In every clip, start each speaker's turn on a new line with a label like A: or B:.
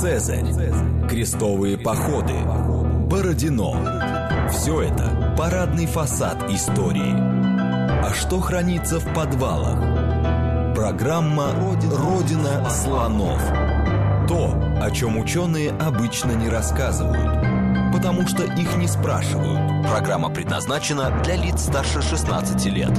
A: Цезарь, крестовые походы, Бородино. Все это парадный фасад истории. А что хранится в подвалах? Программа «Родина слонов». То, о чем ученые обычно не рассказывают, потому что их не спрашивают.
B: Программа предназначена для лиц старше 16 лет.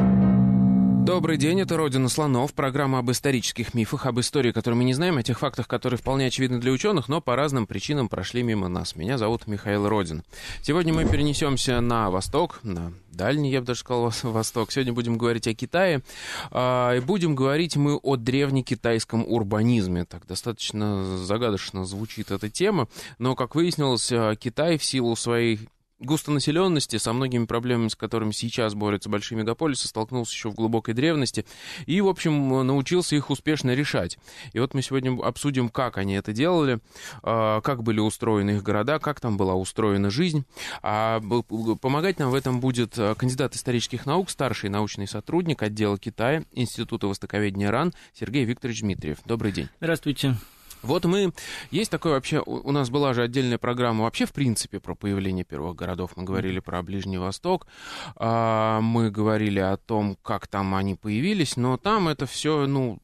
B: Добрый день, это «Родина слонов», программа об исторических мифах, об истории, которую мы не знаем, о тех фактах, которые вполне очевидны для ученых, но по разным причинам прошли мимо нас. Меня зовут Михаил Родин. Сегодня мы перенесемся на восток, на дальний, я бы даже сказал, восток. Сегодня будем говорить о Китае. А, и будем говорить мы о древнекитайском урбанизме. Так достаточно загадочно звучит эта тема, но, как выяснилось, Китай в силу своей густонаселенности, со многими проблемами, с которыми сейчас борются большие мегаполисы, столкнулся еще в глубокой древности и, в общем, научился их успешно решать. И вот мы сегодня обсудим, как они это делали, а, как были устроены их города, как там была устроена жизнь. А помогать нам в этом будет а, кандидат исторических наук, старший научный сотрудник отдела Китая Института Востоковедения РАН Сергей Викторович Дмитриев. Добрый день. Здравствуйте. Вот мы... Есть такое вообще... У нас была же отдельная программа вообще, в принципе, про появление первых городов. Мы говорили про Ближний Восток. А, мы говорили о том, как там они появились. Но там это все, ну,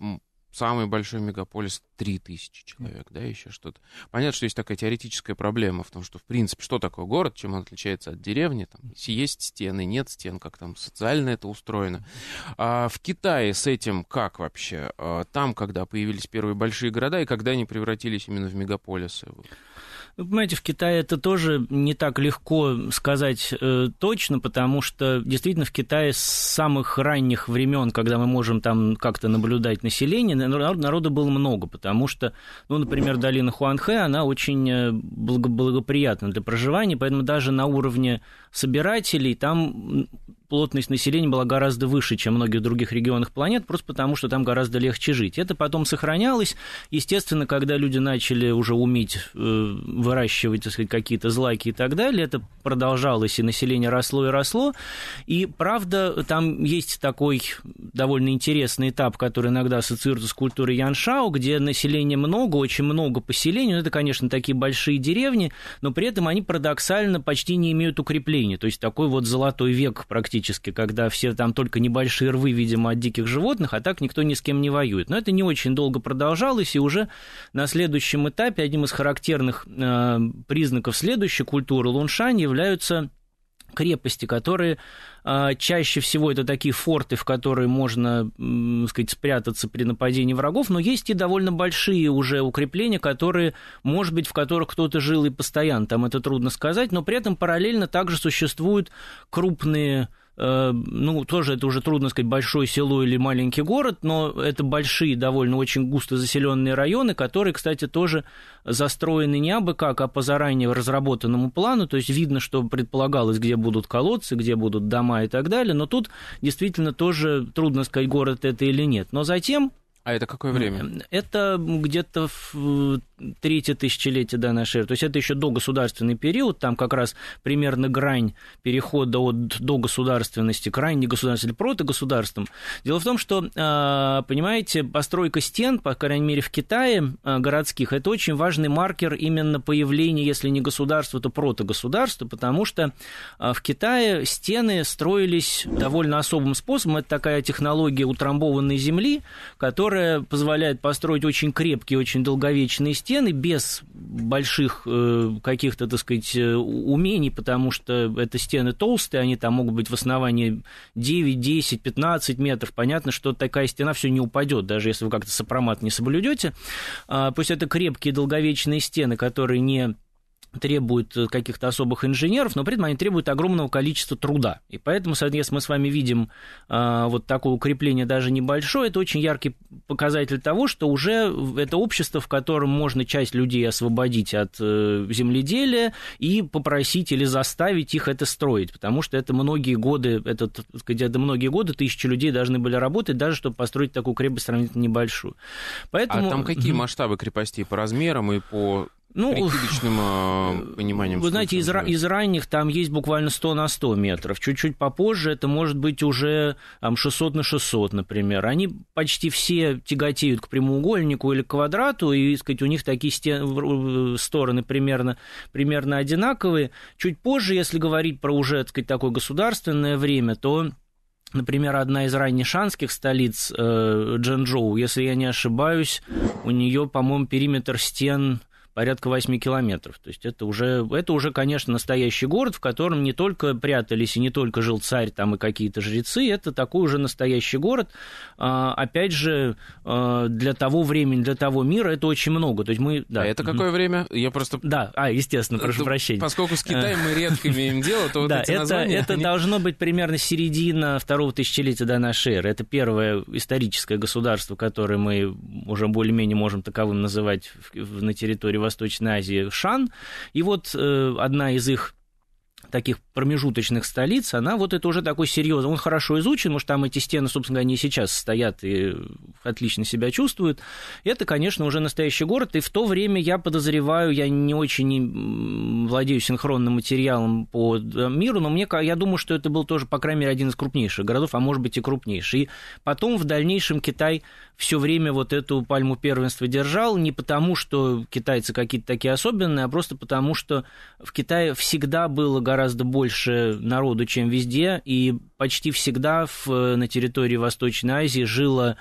B: самый большой мегаполис 3000 человек, да, еще что-то. Понятно, что есть такая теоретическая проблема в том, что, в принципе, что такое город, чем он отличается от деревни, там, есть стены, нет стен, как там социально это устроено. А в Китае с этим как вообще? А там, когда появились первые большие города, и когда они превратились именно в мегаполисы?
A: Ну, понимаете, в Китае это тоже не так легко сказать э, точно, потому что действительно в Китае с самых ранних времен, когда мы можем там как-то наблюдать население, народ, народа было много, потому что, ну, например, долина Хуанхэ, она очень э, благо благоприятна для проживания, поэтому даже на уровне собирателей там плотность населения была гораздо выше, чем в многих других регионах планет, просто потому что там гораздо легче жить. Это потом сохранялось. Естественно, когда люди начали уже уметь э, выращивать так сказать, какие-то злаки и так далее, это продолжалось, и население росло и росло. И, правда, там есть такой довольно интересный этап, который иногда ассоциируется с культурой Яншао, где населения много, очень много поселений. Ну, это, конечно, такие большие деревни, но при этом они парадоксально почти не имеют укрепления. То есть такой вот золотой век практически практически, когда все там только небольшие рвы, видимо, от диких животных, а так никто ни с кем не воюет. Но это не очень долго продолжалось, и уже на следующем этапе одним из характерных э, признаков следующей культуры Луншань являются крепости, которые э, чаще всего это такие форты, в которые можно, э, сказать, спрятаться при нападении врагов, но есть и довольно большие уже укрепления, которые, может быть, в которых кто-то жил и постоянно, там это трудно сказать, но при этом параллельно также существуют крупные Э, ну, тоже это уже трудно сказать, большое село или маленький город, но это большие, довольно очень густо заселенные районы, которые, кстати, тоже застроены не абы как, а по заранее разработанному плану, то есть видно, что предполагалось, где будут колодцы, где будут дома и так далее, но тут действительно тоже трудно сказать, город это или нет. Но затем а это какое время? Это где-то в э, третье тысячелетие до нашей эры. То есть это еще догосударственный период, там как раз примерно грань перехода от догосударственности к ранней государственности, протогосударством. Дело в том, что, а, понимаете, постройка стен, по крайней мере, в Китае а, городских, это очень важный маркер именно появления, если не государства, то протогосударства, потому что а, в Китае стены строились довольно особым способом. Это такая технология утрамбованной земли, которая позволяет построить очень крепкие, очень долговечные стены, стены без больших э, каких-то, так сказать, э, умений, потому что это стены толстые, они там могут быть в основании 9, 10, 15 метров. Понятно, что такая стена все не упадет, даже если вы как-то сопромат не соблюдете. А, пусть это крепкие долговечные стены, которые не требует э, каких-то особых инженеров, но при этом они требуют огромного количества труда. И поэтому, соответственно, мы с вами видим э, вот такое укрепление даже небольшое. Это очень яркий показатель того, что уже это общество, в котором можно часть людей освободить от э, земледелия и попросить или заставить их это строить, потому что это многие годы, это, это многие годы тысячи людей должны были работать, даже чтобы построить такую крепость сравнительно небольшую.
B: А поэтому... А там какие масштабы крепостей по размерам и по ну, прикидочным э, пониманием. Вы знаете, из, из
A: ранних там есть буквально 100 на 100 метров. Чуть-чуть попозже это может быть уже там, 600 на 600, например. Они почти все тяготеют к прямоугольнику или к квадрату, и, сказать, у них такие стен- стороны примерно, примерно одинаковые. Чуть позже, если говорить про уже, так сказать, такое государственное время, то Например, одна из раннешанских столиц э, Джанчжоу, если я не ошибаюсь, у нее, по-моему, периметр стен порядка 8 километров. То есть это уже, это уже, конечно, настоящий город, в котором не только прятались и не только жил царь там и какие-то жрецы, это такой уже настоящий город. А, опять же, а, для того времени, для того мира это очень много. То есть мы, да. А это
B: какое время? Я просто... Да, а, естественно, прошу это, ну, прощения. Поскольку с э. Китаем мы редко имеем дело, то вот да, эти это, названия... это они...
A: должно быть примерно середина второго тысячелетия до нашей эры. Это первое историческое государство, которое мы уже более-менее можем таковым называть на территории Восточной Азии Шан. И вот э, одна из их таких промежуточных столиц, она вот это уже такой серьезный, он хорошо изучен, может там эти стены, собственно, они сейчас стоят и отлично себя чувствуют. Это, конечно, уже настоящий город, и в то время я подозреваю, я не очень владею синхронным материалом по э, миру, но мне, я думаю, что это был тоже, по крайней мере, один из крупнейших городов, а может быть и крупнейший. И потом в дальнейшем Китай все время вот эту пальму первенства держал, не потому, что китайцы какие-то такие особенные, а просто потому, что в Китае всегда было гораздо больше народу, чем везде, и почти всегда в, э, на территории Восточной Азии жило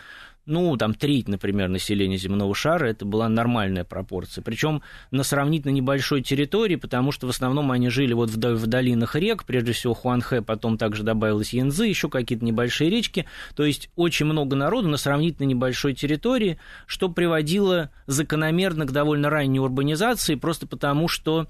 A: ну, там, треть, например, населения земного шара, это была нормальная пропорция. Причем на сравнительно небольшой территории, потому что в основном они жили вот в, в долинах рек, прежде всего Хуанхэ, потом также добавилась Янзы, еще какие-то небольшие речки. То есть очень много народу на сравнительно небольшой территории, что приводило закономерно к довольно ранней урбанизации, просто потому что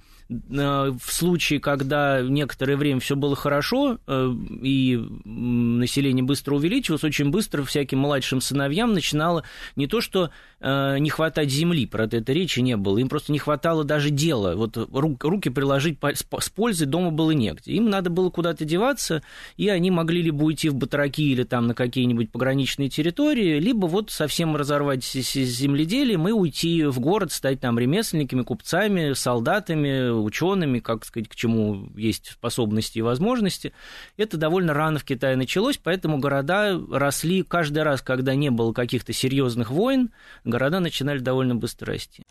A: Э, в случае, когда некоторое время все было хорошо, э, и население быстро увеличилось, очень быстро всяким младшим сыновьям начинало не то, что э, не хватать земли, про это речи не было, им просто не хватало даже дела, вот руки приложить с пользой дома было негде, им надо было куда-то деваться, и они могли либо уйти в батраки или там на какие-нибудь пограничные территории, либо вот совсем разорвать земледелие мы уйти в город, стать там ремесленниками, купцами, солдатами, учеными, как сказать, к чему есть способности и возможности. Это довольно рано в Китае началось, поэтому города росли каждый раз, когда не было каких-то серьезных войн, города начинали довольно быстро расти.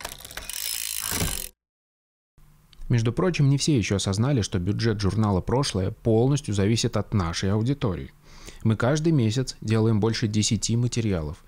B: Между прочим, не все еще осознали, что бюджет журнала «Прошлое» полностью зависит от нашей аудитории. Мы каждый месяц делаем больше 10 материалов.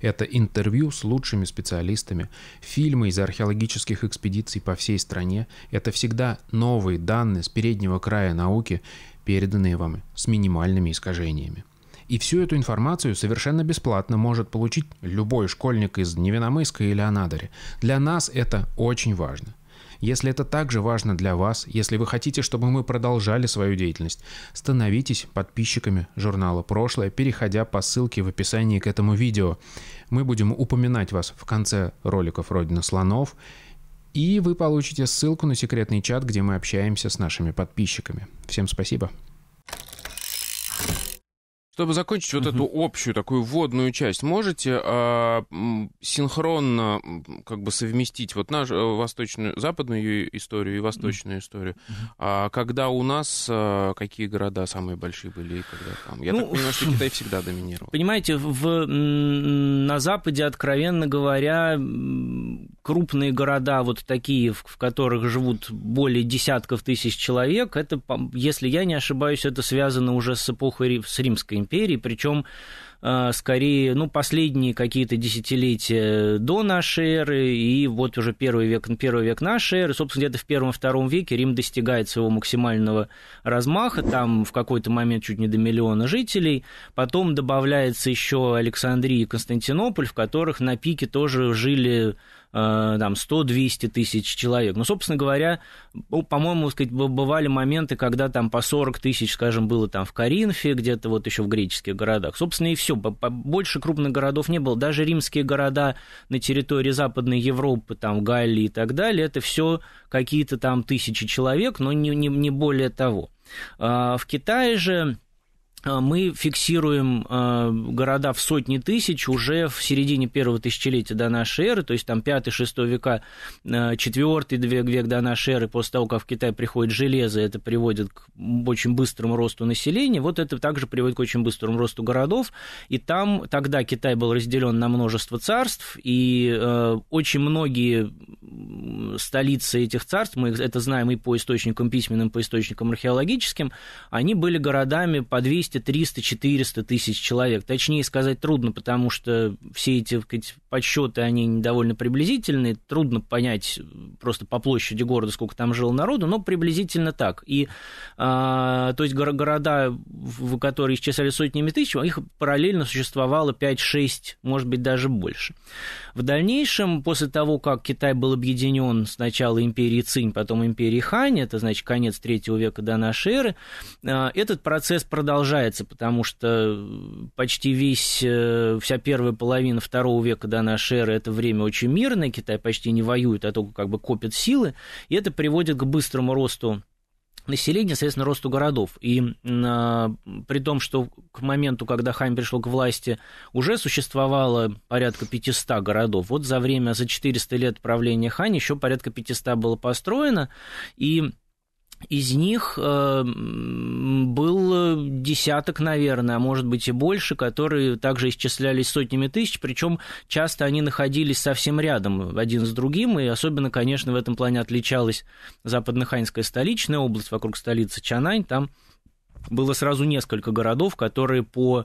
B: Это интервью с лучшими специалистами, фильмы из археологических экспедиций по всей стране. Это всегда новые данные с переднего края науки, переданные вам с минимальными искажениями. И всю эту информацию совершенно бесплатно может получить любой школьник из Невиномыска или Анадыря. Для нас это очень важно – если это также важно для вас, если вы хотите, чтобы мы продолжали свою деятельность, становитесь подписчиками журнала «Прошлое», переходя по ссылке в описании к этому видео. Мы будем упоминать вас в конце роликов «Родина слонов», и вы получите ссылку на секретный чат, где мы общаемся с нашими подписчиками. Всем спасибо! Чтобы закончить вот эту общую такую водную часть, можете э, синхронно как бы совместить вот нашу э, восточную, западную историю и восточную историю. А когда у нас э, какие города самые большие были и когда там? Я ну, так понимаю, что Китай всегда доминировал. Понимаете, в,
A: на Западе, откровенно говоря, крупные города, вот такие, в которых живут более десятков тысяч человек, это, если я не ошибаюсь, это связано уже с эпохой с Римской империи, причем э, скорее, ну, последние какие-то десятилетия до нашей эры, и вот уже первый век, первый век нашей эры, собственно, где-то в первом-втором веке Рим достигает своего максимального размаха, там в какой-то момент чуть не до миллиона жителей, потом добавляется еще Александрия и Константинополь, в которых на пике тоже жили Э, там 100-200 тысяч человек. Ну, собственно говоря, по-моему, сказать, бывали моменты, когда там по 40 тысяч, скажем, было там в Каринфе, где-то вот еще в греческих городах. Собственно, и все. Больше крупных городов не было. Даже римские города на территории Западной Европы, там Галлии и так далее, это все какие-то там тысячи человек, но не, не, не более того. А, в Китае же а, мы фиксируем а, города в сотни тысяч уже в середине первого тысячелетия до нашей эры, то есть там 5-6 века, 4 а, век до нашей эры, после того, как в Китай приходит железо, это приводит к очень быстрому росту населения, вот это также приводит к очень быстрому росту городов, и там тогда Китай был разделен на множество царств, и очень многие столицы этих царств, мы это знаем и по источникам письменным, по источникам археологическим, они были городами по 200 200, 300, 400 тысяч человек. Точнее сказать трудно, потому что все эти подсчеты, они довольно приблизительные. Трудно понять просто по площади города, сколько там жило народу, но приблизительно так. И, а, то есть, города, в которые исчезали сотнями тысяч, их параллельно существовало 5-6, может быть, даже больше. В дальнейшем, после того, как Китай был объединен сначала империей Цинь, потом империей Хань, это, значит, конец третьего века до нашей эры, а, этот процесс продолжается нравится, потому что э, почти весь, э, вся первая половина второго века до нашей эры это время очень мирное, Китай почти не воюет, а только как бы копит силы, и это приводит к быстрому росту населения, соответственно, росту городов. И э, при том, что к моменту, когда Хань пришел к власти, уже существовало порядка 500 городов. Вот за время, за 400 лет правления Хань еще порядка 500 было построено, и из них э, был десяток, наверное, а может быть и больше, которые также исчислялись сотнями тысяч, причем часто они находились совсем рядом один с другим, и особенно, конечно, в этом плане отличалась западноханьская столичная область вокруг столицы Чанань, там было сразу несколько городов, которые по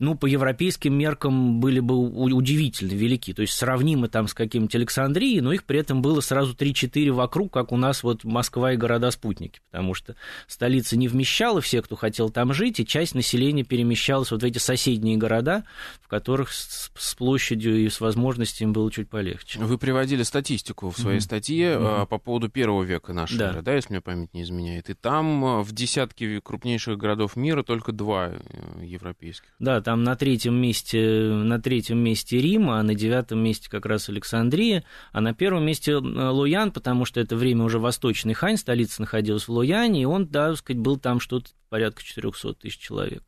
A: ну, по европейским меркам были бы удивительно велики. То есть сравнимы там с каким-то Александрией, но их при этом было сразу 3-4 вокруг, как у нас вот Москва и города-спутники, потому что столица не вмещала все, кто хотел там жить, и часть населения перемещалась вот в эти соседние города, в которых с площадью и с возможностями было чуть полегче. Вы приводили статистику в своей mm-hmm. статье mm-hmm.
B: по поводу первого века нашей да. эры, да, если мне память не изменяет. И там а, в десятке крупнейших городов мира только два э, европейских.
A: Да, там на третьем месте, на третьем месте Рима, а на девятом месте как раз Александрия, а на первом месте Луян, потому что это время уже Восточный Хань, столица находилась в Луяне, и он, да, сказать, был там что-то порядка 400 тысяч человек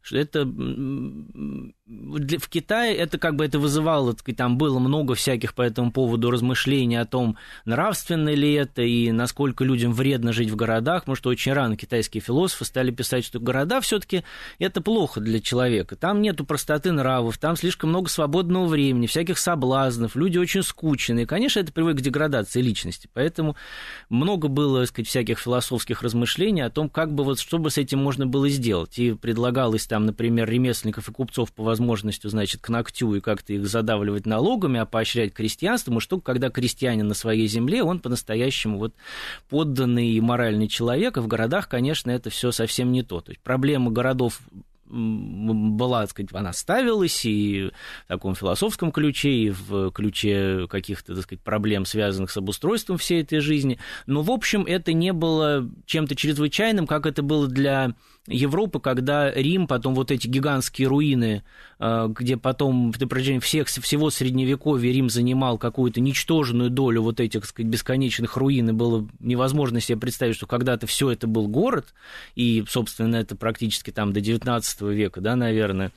A: что Это в Китае это как бы это вызывало, там было много всяких по этому поводу размышлений о том, нравственно ли это и насколько людям вредно жить в городах, потому что очень рано китайские философы стали писать, что города все-таки это плохо для человека. Там нету простоты нравов, там слишком много свободного времени, всяких соблазнов, люди очень скучные. Конечно, это приводит к деградации личности, поэтому много было, так сказать, всяких философских размышлений о том, как бы вот, что бы с этим можно было сделать. И при предлагалось там, например, ремесленников и купцов по возможности, значит, к ногтю и как-то их задавливать налогами, а поощрять крестьянством, и что когда крестьянин на своей земле, он по-настоящему вот подданный и моральный человек, а в городах, конечно, это все совсем не то. То есть проблема городов была, так сказать, она ставилась и в таком философском ключе, и в ключе каких-то, так сказать, проблем, связанных с обустройством всей этой жизни. Но, в общем, это не было чем-то чрезвычайным, как это было для Европы, когда Рим, потом вот эти гигантские руины, э, где потом в протяжении всех, всего Средневековья Рим занимал какую-то ничтожную долю вот этих, так сказать, бесконечных руин, и было невозможно себе представить, что когда-то все это был город, и, собственно, это практически там до 19 века, да, наверное,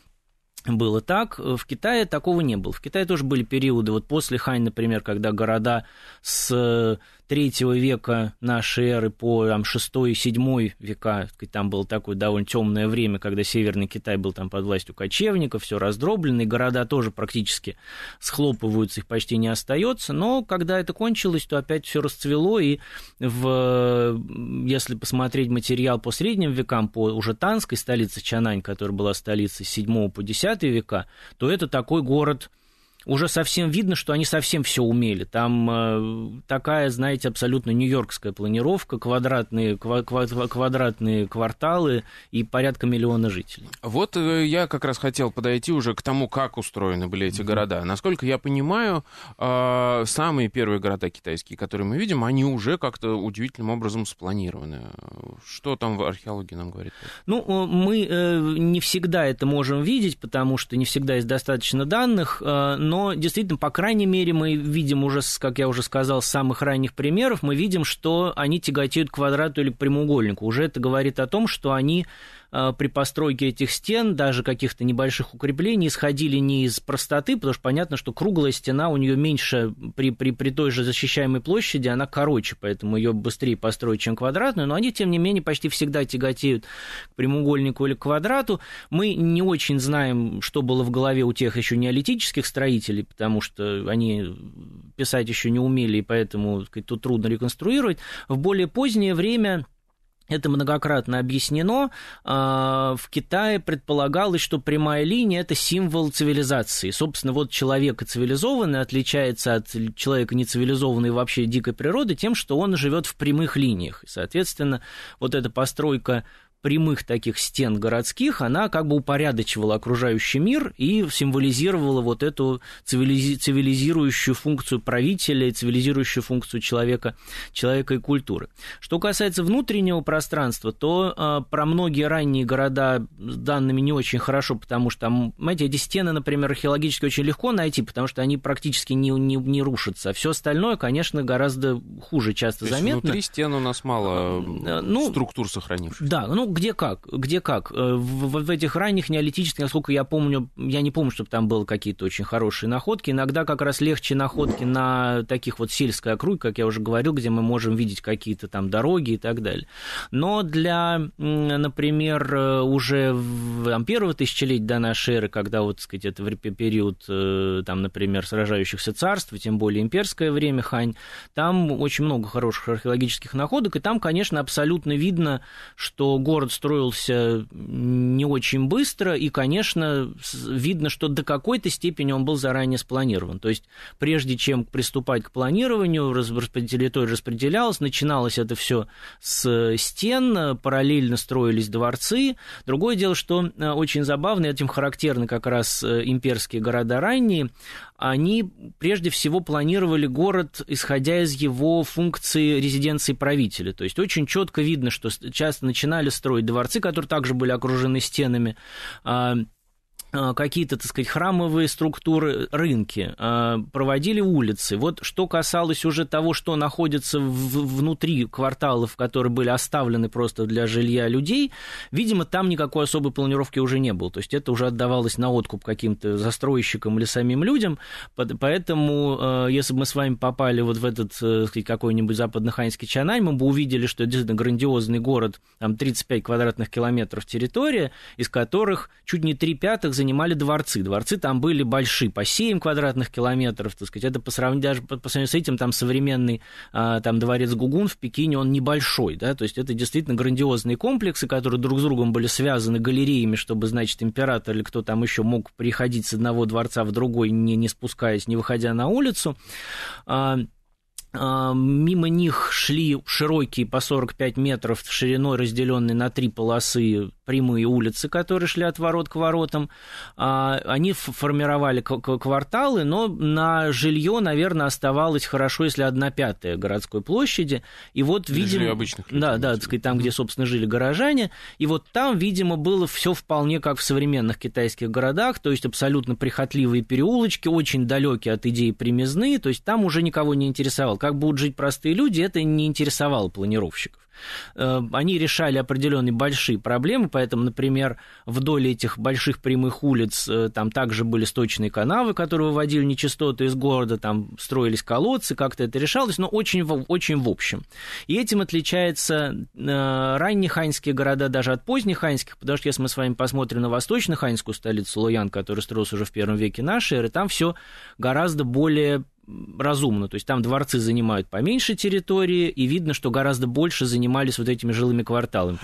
A: было так. В Китае такого не было. В Китае тоже были периоды, вот после Хань, например, когда города с третьего века нашей эры по там, 6-7 века, там было такое довольно темное время, когда Северный Китай был там под властью кочевников, все раздроблено, и города тоже практически схлопываются, их почти не остается, но когда это кончилось, то опять все расцвело, и в, если посмотреть материал по средним векам, по уже танской столице Чанань, которая была столицей 7 по 10 века, то это такой город – уже совсем видно, что они совсем все умели. Там э, такая, знаете, абсолютно нью-йоркская планировка, квадратные, ква- ква- квадратные кварталы и порядка миллиона жителей.
B: Вот э, я как раз хотел подойти уже к тому, как устроены были эти mm-hmm. города. Насколько я понимаю, э, самые первые города китайские, которые мы видим, они уже как-то удивительным образом спланированы. Что там в археологии нам говорит?
A: Ну, мы э, не всегда это можем видеть, потому что не всегда есть достаточно данных, э, но но действительно, по крайней мере, мы видим уже, как я уже сказал, с самых ранних примеров, мы видим, что они тяготеют к квадрату или к прямоугольнику. Уже это говорит о том, что они Э, при постройке этих стен, даже каких-то небольших укреплений, исходили не из простоты, потому что понятно, что круглая стена у нее меньше при, при, при той же защищаемой площади, она короче, поэтому ее быстрее построить, чем квадратную, но они, тем не менее, почти всегда тяготеют к прямоугольнику или к квадрату. Мы не очень знаем, что было в голове у тех еще неолитических строителей, потому что они писать еще не умели, и поэтому сказать, тут трудно реконструировать. В более позднее время это многократно объяснено. А, в Китае предполагалось, что прямая линия – это символ цивилизации. Собственно, вот человек цивилизованный отличается от человека нецивилизованной вообще дикой природы тем, что он живет в прямых линиях. И, соответственно, вот эта постройка прямых таких стен городских, она как бы упорядочивала окружающий мир и символизировала вот эту цивилизи- цивилизирующую функцию правителя, и цивилизирующую функцию человека, человека и культуры. Что касается внутреннего пространства, то э, про многие ранние города с данными не очень хорошо, потому что там, знаете, эти стены, например, археологически очень легко найти, потому что они практически не, не, не рушатся. А все остальное, конечно, гораздо хуже
B: часто то заметно. Внутри стен у нас мало а, ну, структур сохранившихся.
A: Да, ну где как, где как. Э, в, в этих ранних неолитических, насколько я помню, я не помню, чтобы там были какие-то очень хорошие находки. Иногда как раз легче находки на таких вот сельской округе, как я уже говорил, где мы можем видеть какие-то там дороги и так далее. Но для, например, э, уже в, там, первого тысячелетия до нашей эры, когда вот, так сказать, это период, э, там, например, сражающихся царств, тем более имперское время Хань, там очень много хороших археологических находок, и там, конечно, абсолютно видно, что город город строился не очень быстро, и, конечно, видно, что до какой-то степени он был заранее спланирован. То есть, прежде чем приступать к планированию, территория распределялась, начиналось это все с э, стен, э, параллельно строились дворцы. Другое дело, что э, очень забавно, этим характерны как раз имперские города ранние, они прежде всего планировали город, исходя из его функции резиденции правителя. То есть очень четко видно, что часто начинали строить дворцы, которые также были окружены стенами а, а, какие-то, так сказать, храмовые структуры, рынки, а, проводили улицы. Вот что касалось уже того, что находится в, внутри кварталов, которые были оставлены просто для жилья людей, видимо, там никакой особой планировки уже не было. То есть это уже отдавалось на откуп каким-то застройщикам или самим людям. Поэтому, а, если бы мы с вами попали вот в этот э, сказать, какой-нибудь западно-ханьский Чанай, мы бы увидели, что это действительно грандиозный город, там 35 квадратных километров территории, из которых чуть не три пятых за занимали дворцы. Дворцы там были большие, по 7 квадратных километров, так сказать. Это по сравнению, даже по, сравнению с этим, там современный а, там, дворец Гугун в Пекине, он небольшой, да, то есть это действительно грандиозные комплексы, которые друг с другом были связаны галереями, чтобы, значит, император или кто там еще мог приходить с одного дворца в другой, не, не спускаясь, не выходя на улицу а, а, мимо них шли широкие по 45 метров шириной, разделенные на три полосы прямые улицы, которые шли от ворот к воротам. А, они формировали кварталы, но на жилье, наверное, оставалось хорошо, если одна пятая городской площади. И вот, видимо... обычных людей, Да, да, так сказать, там, где, собственно, жили горожане. И вот там, видимо, было все вполне как в современных китайских городах, то есть абсолютно прихотливые переулочки, очень далекие от идеи примезны, то есть там уже никого не интересовало. Как будут жить простые люди, это не интересовало планировщиков. Э, они решали определенные большие проблемы, поэтому, например, вдоль этих больших прямых улиц э, там также были сточные канавы, которые выводили нечистоты из города, там строились колодцы, как-то это решалось, но очень, очень в общем. И этим отличаются э, ранние ханьские города даже от поздних ханьских, потому что если мы с вами посмотрим на восточно-ханьскую столицу Лоян, которая строилась уже в первом веке нашей эры, там все гораздо более разумно. То есть там дворцы занимают поменьше территории, и видно, что гораздо больше занимались вот этими жилыми кварталами.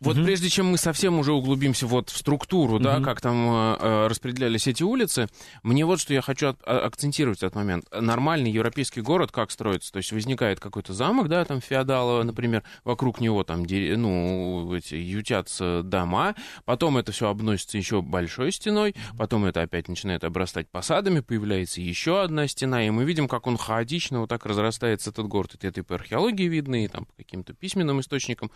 B: Вот угу. прежде чем мы совсем уже углубимся вот в структуру, угу. да, как там э, э, распределялись эти улицы, мне вот что я хочу от, а, акцентировать этот момент. Нормальный европейский город как строится? То есть возникает какой-то замок, да, там феодалово, например, вокруг него там, ну, эти, ютятся дома, потом это все обносится еще большой стеной, потом это опять начинает обрастать посадами, появляется еще одна стена, и мы видим, как он хаотично вот так разрастается этот город. Это, это и по археологии видно, и там по каким-то письменным источникам.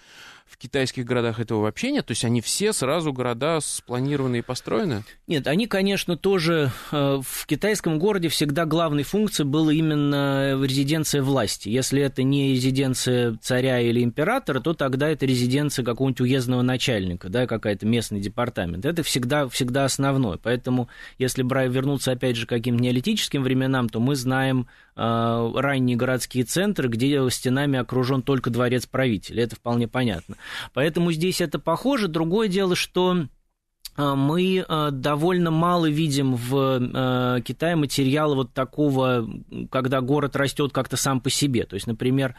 B: В китайских городах этого вообще нет? То есть они все сразу города спланированы и построены?
A: Нет, они, конечно, тоже... Э, в китайском городе всегда главной функцией была именно резиденция власти. Если это не резиденция царя или императора, то тогда это резиденция какого-нибудь уездного начальника, да, какая-то местный департамент. Это всегда, всегда основное. Поэтому, если брать вернуться опять же к каким-то неолитическим временам, то мы знаем, знаем э, ранние городские центры, где стенами окружен только дворец правителя. Это вполне понятно. Поэтому здесь это похоже. Другое дело, что а, мы а, довольно мало видим в а, Китае материала вот такого, когда город растет как-то сам по себе. То есть, например,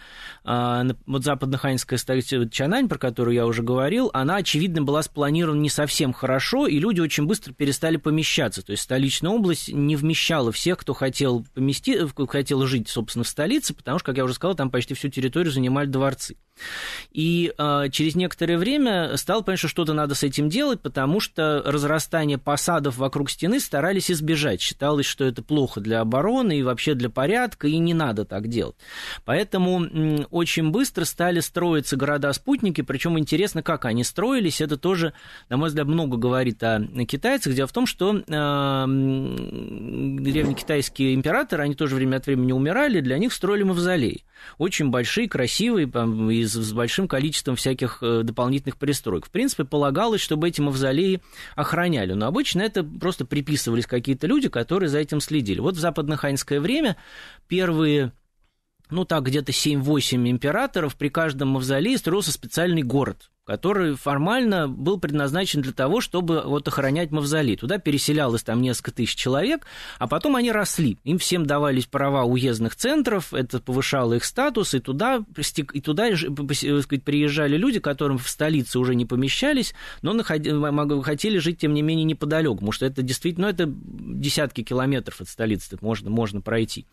A: вот западноханьская столица Чанань, про которую я уже говорил, она, очевидно, была спланирована не совсем хорошо, и люди очень быстро перестали помещаться. То есть столичная область не вмещала всех, кто хотел, помести... Э, хотел жить, собственно, в столице, потому что, как я уже сказал, там почти всю территорию занимали дворцы. И э, через некоторое время стало понятно, что что-то надо с этим делать, потому что разрастание посадов вокруг стены старались избежать. Считалось, что это плохо для обороны и вообще для порядка, и не надо так делать. Поэтому э, очень быстро стали строиться города-спутники, причем интересно, как они строились. Это тоже, на мой взгляд, много говорит о китайцах. Дело в том, что э, древнекитайские императоры, они тоже время от времени умирали, для них строили мавзолей. Очень большие, красивые, там, из с, с большим количеством всяких э, дополнительных пристроек. В принципе, полагалось, чтобы эти мавзолеи охраняли. Но обычно это просто приписывались какие-то люди, которые за этим следили. Вот в западноханьское время первые ну так, где-то 7-8 императоров, при каждом мавзолее строился специальный город который формально был предназначен для того, чтобы вот охранять мавзолей. Туда переселялось там несколько тысяч человек, а потом они росли. Им всем давались права уездных центров, это повышало их статус, и туда, и туда э, сказать, приезжали люди, которым в столице уже не помещались, но находили, а, хотели жить, тем не менее, неподалеку, потому что это действительно, ну, это десятки километров от столицы можно, можно пройти.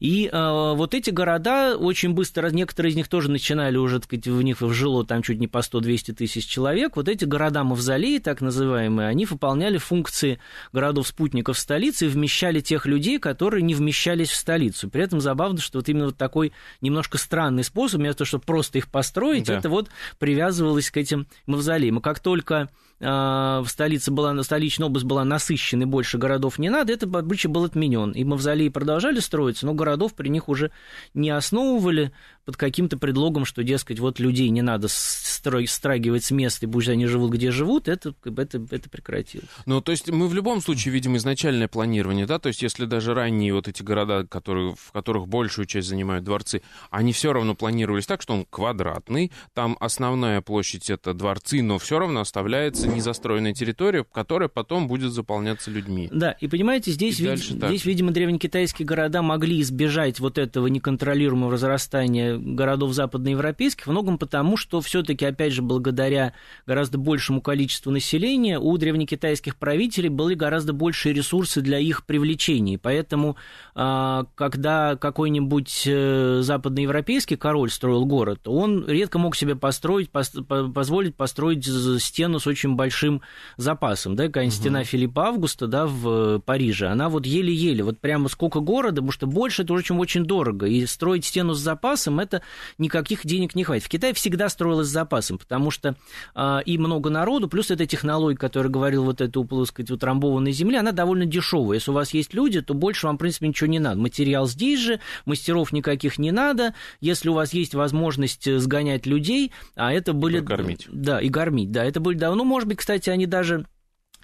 A: И э, вот эти города очень быстро, некоторые из них тоже начинали уже, так сказать, в них вжило там чуть не по 100 200 тысяч человек, вот эти города-мавзолеи, так называемые, они выполняли функции городов-спутников столицы и вмещали тех людей, которые не вмещались в столицу. При этом забавно, что вот именно вот такой немножко странный способ, вместо того, чтобы просто их построить, да. это вот привязывалось к этим мавзолеям. И как только а, в столице была, столичная область была насыщена, больше городов не надо, этот обычай был отменен. И мавзолеи продолжали строиться, но городов при них уже не основывали под каким-то предлогом, что, дескать, вот людей не надо строй, страгивать с места, и пусть они живут, где живут, это, это, это прекратилось.
B: Ну, то есть мы в любом случае видим изначальное планирование, да, то есть если даже ранние вот эти города, которые, в которых большую часть занимают дворцы, они все равно планировались так, что он квадратный, там основная площадь это дворцы, но все равно оставляется незастроенная территория, которая потом будет заполняться людьми.
A: Да, и понимаете, здесь, и вид... здесь видимо, древнекитайские города могли избежать вот этого неконтролируемого разрастания городов западноевропейских, многом потому, что все-таки, опять же, благодаря гораздо большему количеству населения у древнекитайских правителей были гораздо большие ресурсы для их привлечения. Поэтому, а, когда какой-нибудь э, западноевропейский король строил город, он редко мог себе построить, позволить построить стену с очень большим большим запасом, да, какая-нибудь угу. стена Филиппа Августа, да, в э, Париже, она вот еле-еле, вот прямо сколько города, потому что больше это уже чем очень дорого, и строить стену с запасом, это никаких денег не хватит. В Китае всегда строилось с запасом, потому что э, и много народу, плюс эта технология, которая говорил, вот эта, так сказать, утрамбованная земля, она довольно дешевая. Если у вас есть люди, то больше вам, в принципе, ничего не надо. Материал здесь же, мастеров никаких не надо. Если у вас есть возможность э, сгонять людей, а это были... И кормить. Да, и кормить, да. Это были давно, ну, может может быть, кстати, они даже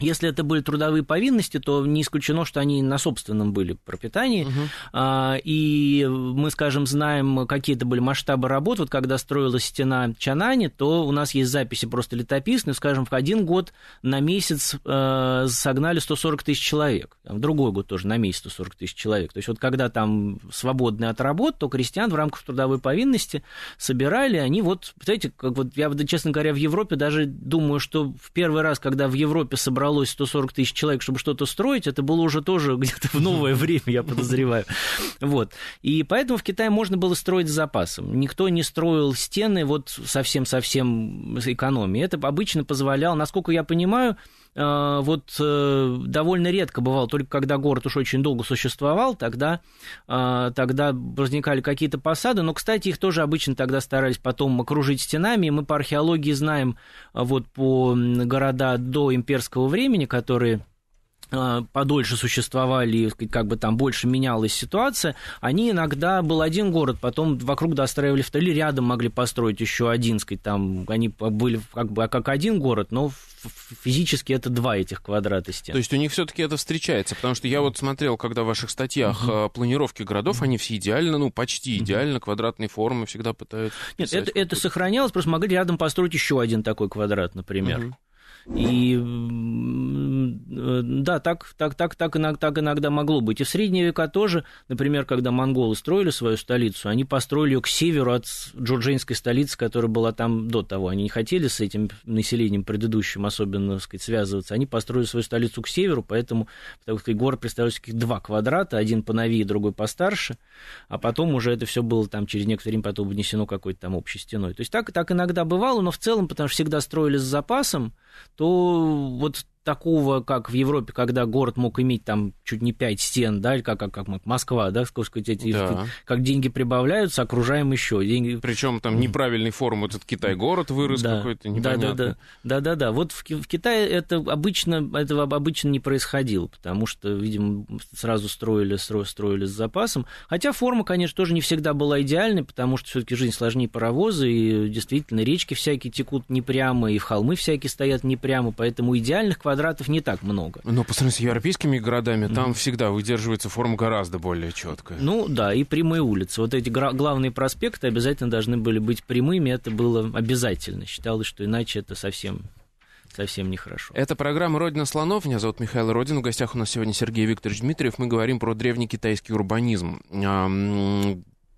A: если это были трудовые повинности, то не исключено, что они на собственном были пропитании. Угу. А, и мы, скажем, знаем, какие это были масштабы работ. Вот когда строилась стена Чанани, то у нас есть записи просто летописные. Скажем, в один год на месяц а, согнали 140 тысяч человек. В другой год тоже на месяц 140 тысяч человек. То есть вот когда там свободные от работ, то крестьян в рамках трудовой повинности собирали. Они вот, знаете, как вот я, честно говоря, в Европе даже думаю, что в первый раз, когда в Европе собрал набралось 140 тысяч человек, чтобы что-то строить, это было уже тоже где-то в новое время, я подозреваю. Вот. И поэтому в Китае можно было строить с запасом. Никто не строил стены вот совсем-совсем экономии. Это обычно позволяло, насколько я понимаю, а, вот э, довольно редко бывало, только когда город уж очень долго существовал, тогда, а, тогда возникали какие-то посады, но, кстати, их тоже обычно тогда старались потом окружить стенами, и мы по археологии знаем а, вот по города до имперского времени, которые а, подольше существовали, как бы там больше менялась ситуация, они иногда был один город, потом вокруг достраивали второй, или рядом могли построить еще один, сказать, там они были как бы а как один город, но физически это два этих квадрата стен.
B: То есть у них все-таки это встречается, потому что я вот смотрел, когда в ваших статьях угу. планировки городов, угу. они все идеально, ну почти идеально угу. квадратные формы всегда пытаются. Нет, это,
A: это сохранялось, просто могли рядом построить еще один такой квадрат, например. Угу. И Э, да, так, так, так, так, иногда, так иногда могло быть. И в средние века тоже, например, когда монголы строили свою столицу, они построили ее к северу от джурджинской столицы, которая была там до того. Они не хотели с этим населением предыдущим особенно, так сказать, связываться. Они построили свою столицу к северу, поэтому, потому что город представляется как два квадрата, один по новее другой постарше, а потом уже это все было там через некоторое время потом внесено какой-то там общей стеной. То есть так, так иногда бывало, но в целом, потому что всегда строили с запасом, то вот такого, как в Европе, когда город мог иметь там чуть не пять стен, да, как, как, как Москва, да, сколько сказать, эти, да. как деньги прибавляются, окружаем еще. Деньги... Причем там неправильной формы этот Китай-город вырос да. какой-то непонятный. Да, да, да, да, да, да. Вот в, в Китае это обычно, этого обычно не происходило, потому что, видимо, сразу строили, строили с запасом. Хотя форма, конечно, тоже не всегда была идеальной, потому что все-таки жизнь сложнее паровозы, и действительно речки всякие текут не прямо, и в холмы всякие стоят не прямо, поэтому идеальных квартир квадратов не так много.
B: Но по сравнению с европейскими городами, mm там всегда выдерживается форма гораздо более четкая. Ну да, и прямые улицы. Вот эти главные
A: проспекты обязательно должны были быть прямыми, это было обязательно. Считалось, что иначе это совсем совсем нехорошо.
B: Это программа «Родина слонов». Меня зовут Михаил Родин. В гостях у нас сегодня Сергей Викторович Дмитриев. Мы говорим про древний китайский урбанизм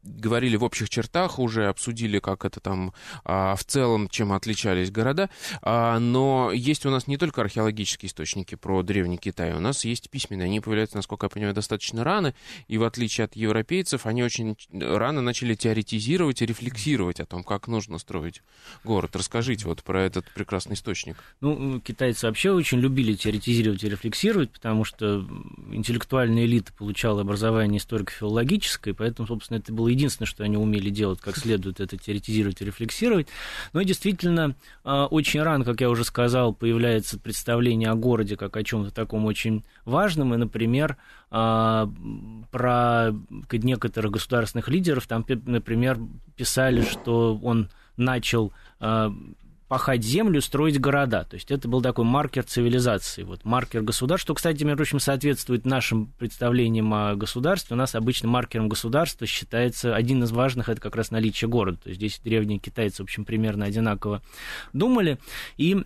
B: говорили в общих чертах, уже обсудили, как это там а, в целом, чем отличались города. А, но есть у нас не только археологические источники про Древний Китай, у нас есть письменные. Они появляются, насколько я понимаю, достаточно рано, и в отличие от европейцев, они очень рано начали теоретизировать и рефлексировать о том, как нужно строить город. Расскажите вот про этот прекрасный источник.
A: Ну, ну китайцы вообще очень любили теоретизировать и рефлексировать, потому что интеллектуальная элита получала образование историко-филологическое, поэтому, собственно, это было единственное, что они умели делать как следует, это теоретизировать и рефлексировать. Но ну действительно, а, очень рано, как я уже сказал, появляется представление о городе как о чем-то таком очень важном. И, например, а, про некоторых государственных лидеров там, например, писали, что он начал а, пахать землю, строить города. То есть это был такой маркер цивилизации, вот маркер государства, что, кстати, между прочим, соответствует нашим представлениям о государстве. У нас обычно маркером государства считается один из важных, это как раз наличие города. То есть здесь древние китайцы, в общем, примерно одинаково думали. И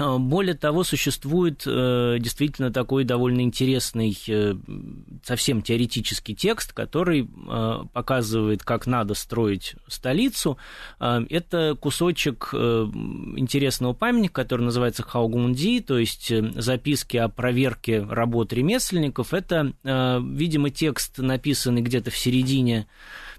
A: а, более того, существует э, действительно такой довольно интересный, э, совсем теоретический текст, который э, показывает, как надо строить столицу. Э, это кусочек э, интересного памятника, который называется Хаугунди, то есть э, записки о проверке работ ремесленников. Это, видимо, текст, написанный где-то в середине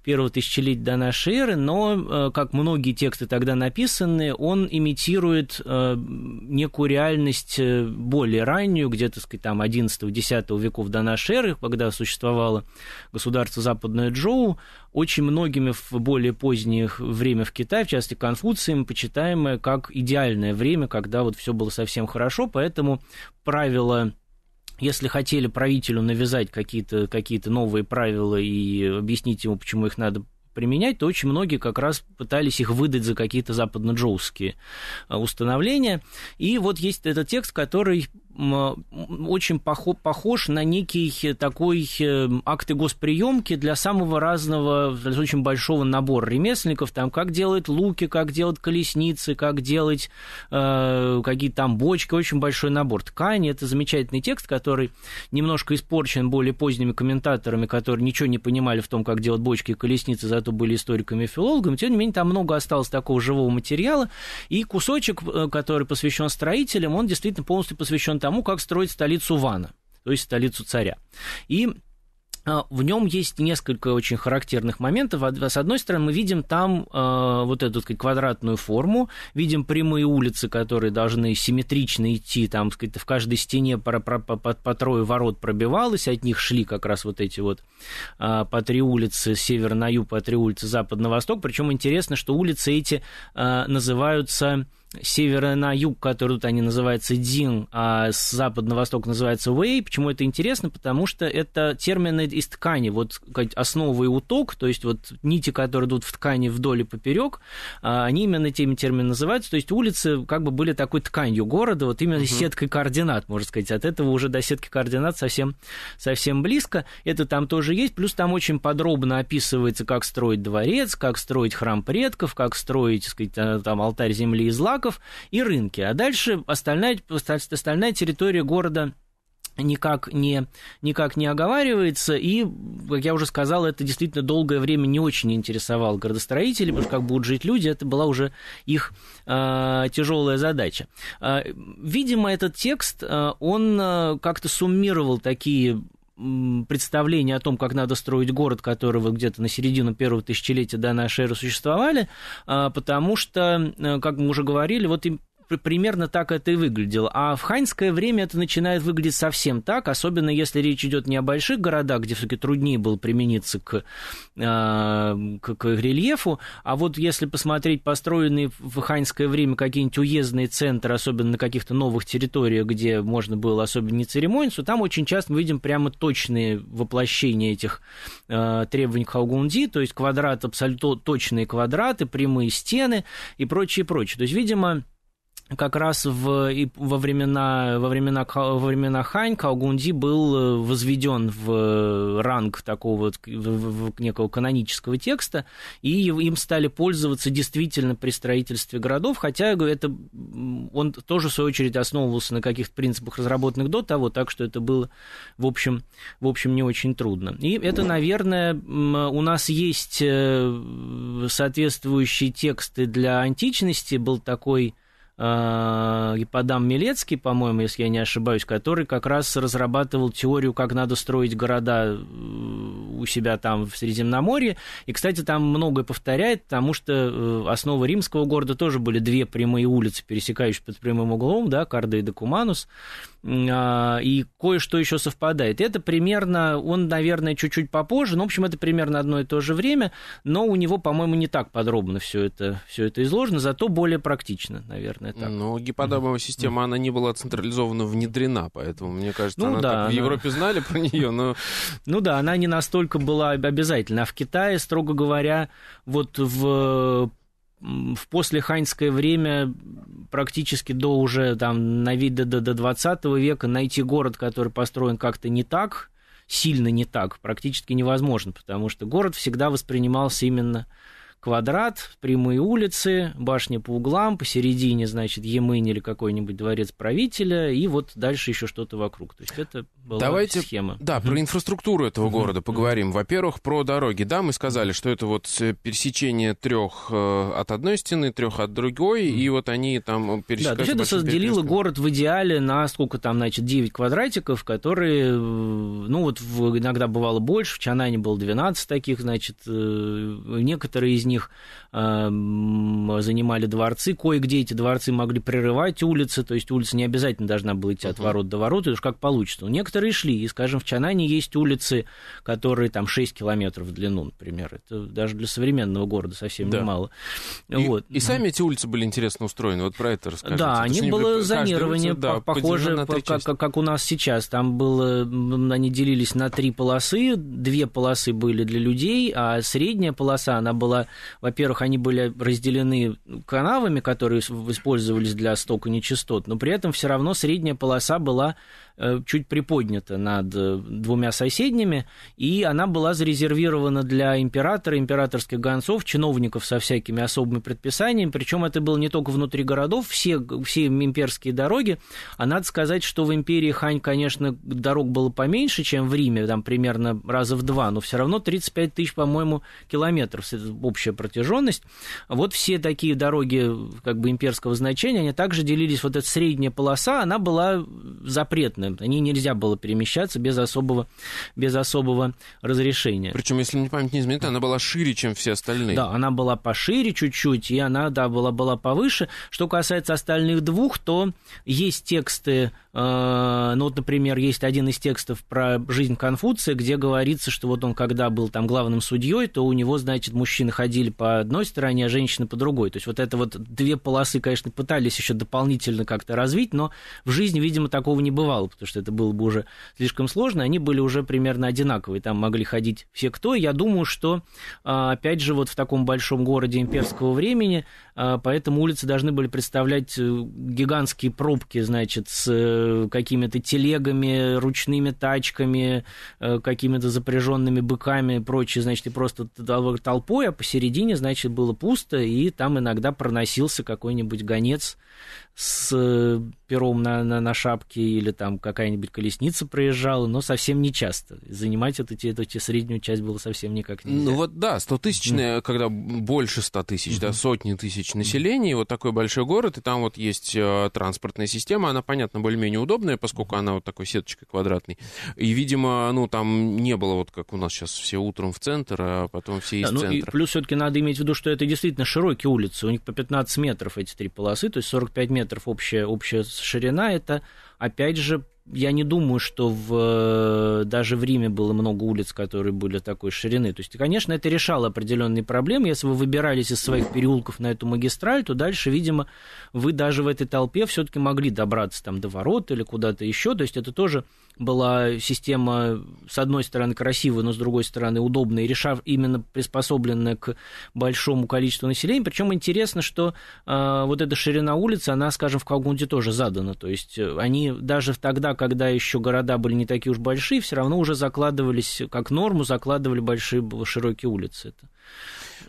A: первого тысячелетия до нашей эры, но, э, как многие тексты тогда написаны, он имитирует э, некую реальность э, более раннюю, где, так сказать, там 11-10 веков до нашей эры, когда существовало государство Западное Джоу, очень многими в более поздних время в Китае, в частности Конфуцием, почитаемое как идеальное время, когда вот все было совсем хорошо, поэтому правило если хотели правителю навязать какие-то какие новые правила и объяснить ему, почему их надо применять, то очень многие как раз пытались их выдать за какие-то западно-джоуские а, установления. И вот есть этот текст, который очень похо похож на некий такой э, акты госприемки для самого разного, для очень большого набора ремесленников, там, как делать луки, как делать колесницы, как делать э, какие-то там бочки, очень большой набор ткани. Это замечательный текст, который немножко испорчен более поздними комментаторами, которые ничего не понимали в том, как делать бочки и колесницы, зато были историками и филологами. Тем не менее, там много осталось такого живого материала, и кусочек, э, который посвящен строителям, он действительно полностью посвящен тому, как строить столицу Вана, то есть столицу царя. И а, в нем есть несколько очень характерных моментов. С одной стороны, мы видим там э, вот эту сказать, квадратную форму, видим прямые улицы, которые должны симметрично идти, там, сказать, в каждой стене по, по, по, по трое ворот пробивалось, от них шли как раз вот эти вот э, по три улицы север на юг, по три улицы запад на восток. Причем интересно, что улицы эти э, называются севера на юг, которые тут они называются Дин, а с запада на восток называется Вэй. Почему это интересно? Потому что это термины из ткани, вот основа и уток, то есть вот нити, которые идут в ткани вдоль и поперек, а, они именно теми терминами называются. То есть улицы как бы были такой тканью города, вот именно угу. сеткой координат, можно сказать. От этого уже до сетки координат совсем, совсем близко. Это там тоже есть. Плюс там очень подробно описывается, как строить дворец, как строить храм предков, как строить, так сказать, э, там алтарь земли и зла, Краков и рынки. А дальше остальная, остальная территория города никак не, никак не оговаривается, и, как я уже сказал, это действительно долгое время не очень интересовало градостроителей, потому что как будут жить люди, это была уже их э, тяжелая задача. Э, видимо, этот текст, э, он э, как-то суммировал такие представления о том, как надо строить город, который вот где-то на середину первого тысячелетия до нашей эры существовали, а, потому что, э, как мы уже говорили, вот примерно так это и выглядело. А в ханьское время это начинает выглядеть совсем так, особенно если речь идет не о больших городах, где все-таки труднее было примениться к, э, к, к рельефу, а вот если посмотреть построенные в ханьское время какие-нибудь уездные центры, особенно на каких-то новых территориях, где можно было особенно не церемониться, там очень часто мы видим прямо точные воплощения этих э, требований к Хаугунди, то есть квадрат абсолютно точные квадраты, прямые стены и прочее, прочее. То есть, видимо, как раз в, и во, времена, во, времена, во времена Хань Калгунди был э, возведен в э, ранг такого в, в, в некого канонического текста, и им стали пользоваться действительно при строительстве городов, хотя это, он тоже, в свою очередь, основывался на каких-то принципах, разработанных до того, так что это было, в общем, в общем не очень трудно. И это, наверное, у нас есть э, соответствующие тексты для античности, был такой Гипподам э, Милецкий, по-моему, если я не ошибаюсь, который как раз разрабатывал теорию, как надо строить города э, у себя там в Средиземноморье. И, кстати, там многое повторяет, потому что э, основа римского города тоже были две прямые улицы, пересекающие под прямым углом, да, Карда и Докуманус. А, и кое-что еще совпадает. Это примерно, он, наверное, чуть-чуть попозже, но, в общем, это примерно одно и то же время, но у него, по-моему, не так подробно все это, все это изложено, зато более практично, наверное, так. Но ну,
B: гиподамовая mm-hmm. система, она не была централизованно внедрена, поэтому, мне кажется, ну, она да, так, в она... Европе знали про нее, но... Ну да, она не настолько была обязательна, а в Китае, строго говоря,
A: вот в в послеханьское время практически до уже там на вид до, до 20 века найти город, который построен как-то не так, сильно не так, практически невозможно, потому что город всегда воспринимался именно квадрат, прямые улицы, башни по углам, посередине, значит, Емынь или какой-нибудь дворец правителя, и вот дальше еще что-то вокруг. То есть это
B: была Давайте, схема. Да, mm про инфраструктуру этого города mm поговорим. Во-первых, про дороги. Да, мы сказали, что это вот э, пересечение трех э, от одной стены, трех от другой, mm и вот они там пересекаются. Э, да, то есть это разделило
A: город в идеале на сколько там, значит, 9 квадратиков, которые, ну вот иногда бывало больше, в Чанане было 12 таких, значит, некоторые из них них э, занимали дворцы, кое-где эти дворцы могли прерывать улицы, то есть улица не обязательно должна была идти от ворот до ворот, это уж как получится. Но ну, некоторые шли, и, скажем, в Чанане есть улицы, которые там 6 километров в длину, например. Это даже для современного
B: города совсем да. немало. И, вот. и сами эти улицы были интересно устроены, вот про это расскажите. Да, это они было зонирование, улица, да, похоже, по,
A: как, как, как у нас сейчас. Там было, они делились на три полосы, две полосы были для людей, а средняя полоса, она была во-первых, они были разделены канавами, которые использовались для стока нечистот, но при этом все равно средняя полоса была Э, чуть приподнята над э, двумя соседними, и она была зарезервирована для императора, императорских гонцов, чиновников со всякими особыми предписаниями, причем это было не только внутри городов, все, все имперские дороги, а надо сказать, что в империи Хань, конечно, дорог было поменьше, чем в Риме, там примерно раза в два, но все равно 35 тысяч, по-моему, километров общая протяженность. Вот все такие дороги э, как бы имперского значения, они также делились, вот эта средняя полоса, она была запретна бесплатно. Они нельзя было перемещаться без особого,
B: без особого разрешения. Причем, если мне память не изменит, она была шире, чем все остальные. Да,
A: она была пошире чуть-чуть, и она, да, была, была повыше. Что касается остальных двух, то есть тексты, э, ну вот, например, есть один из текстов про жизнь Конфуция, где говорится, что вот он когда был там главным судьей, то у него, значит, мужчины ходили по одной стороне, а женщины по другой. То есть вот это вот две полосы, конечно, пытались еще дополнительно как-то развить, но в жизни, видимо, такого не бывало потому что это было бы уже слишком сложно, они были уже примерно одинаковые, там могли ходить все кто. Я думаю, что, а, опять же, вот в таком большом городе имперского времени, а, поэтому улицы должны были представлять э, гигантские пробки, значит, с э, какими-то телегами, ручными тачками, э, какими-то запряженными быками и прочее, значит, и просто толпой, а посередине, значит, было пусто, и там иногда проносился какой-нибудь гонец с э, пером на, на, на шапке или там какая-нибудь колесница проезжала, но совсем не часто. Занимать эту, эту, эту среднюю часть было совсем никак
B: нельзя. Ну вот да, 100 тысячные mm. когда больше 100 тысяч, mm-hmm. да, сотни тысяч населения, mm-hmm. вот такой большой город, и там вот есть э, транспортная система, она, понятно, более-менее удобная, поскольку она вот такой сеточкой квадратной. И, видимо, ну там не было вот как у нас сейчас все утром в центр, а потом все из да, ну, центра. И плюс
A: все-таки надо иметь в виду, что это действительно широкие улицы, у них по 15 метров эти три полосы, то есть 45 метров метров общая, общая ширина, это, опять же, я не думаю, что в, э, даже в Риме было много улиц, которые были такой ширины. То есть, конечно, это решало определенные проблемы. Если вы выбирались из своих переулков на эту магистраль, то дальше, видимо, вы даже в этой толпе все-таки могли добраться там до ворот или куда-то еще. То есть, это тоже была система, с одной стороны, красивая, но с другой стороны, удобная, решав именно приспособленная к большому количеству населения. Причем интересно, что э, вот эта ширина улицы, она, скажем, в Калгунде тоже задана. То есть э, они даже тогда, когда еще города были не такие уж большие, все равно уже закладывались как норму, закладывали большие широкие улицы. Это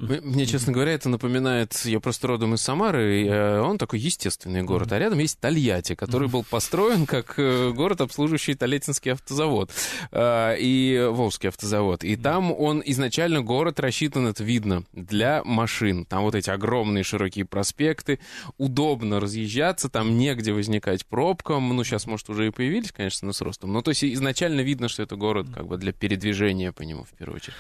B: мне, честно говоря, это напоминает, я просто родом из Самары, и э, он такой естественный город, а рядом есть Тольятти, который был построен как э, город, обслуживающий Толетинский автозавод э, и Волжский автозавод. И там он изначально город рассчитан, это видно, для машин. Там вот эти огромные широкие проспекты, удобно разъезжаться, там негде возникать пробкам, ну сейчас, может, уже и появились, конечно, но с ростом. Но ну, то есть изначально видно, что это город как бы для передвижения по нему в первую очередь.